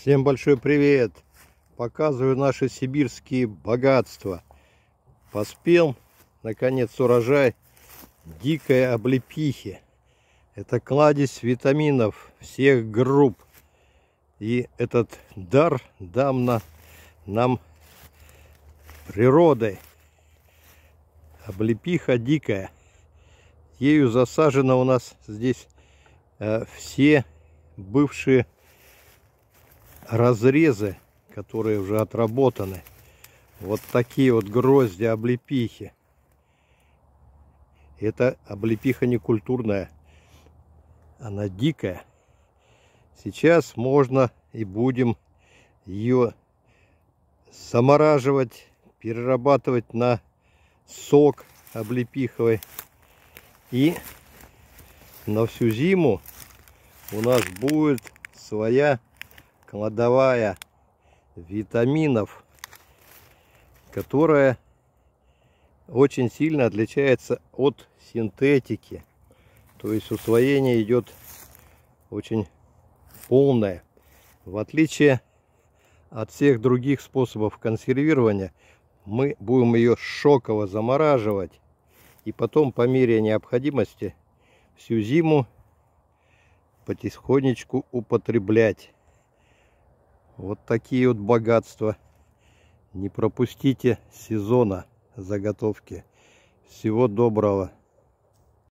Всем большой привет! Показываю наши сибирские богатства. Поспел, наконец, урожай дикой облепихи. Это кладезь витаминов всех групп. И этот дар дам на нам природой. Облепиха дикая. Ею засажено у нас здесь э, все бывшие разрезы, которые уже отработаны. Вот такие вот грозди облепихи. Это облепиха не культурная, она дикая. Сейчас можно и будем ее замораживать, перерабатывать на сок облепиховый. И на всю зиму у нас будет своя кладовая витаминов, которая очень сильно отличается от синтетики. То есть усвоение идет очень полное. В отличие от всех других способов консервирования, мы будем ее шоково замораживать. И потом, по мере необходимости, всю зиму потихонечку употреблять. Вот такие вот богатства. Не пропустите сезона заготовки. Всего доброго.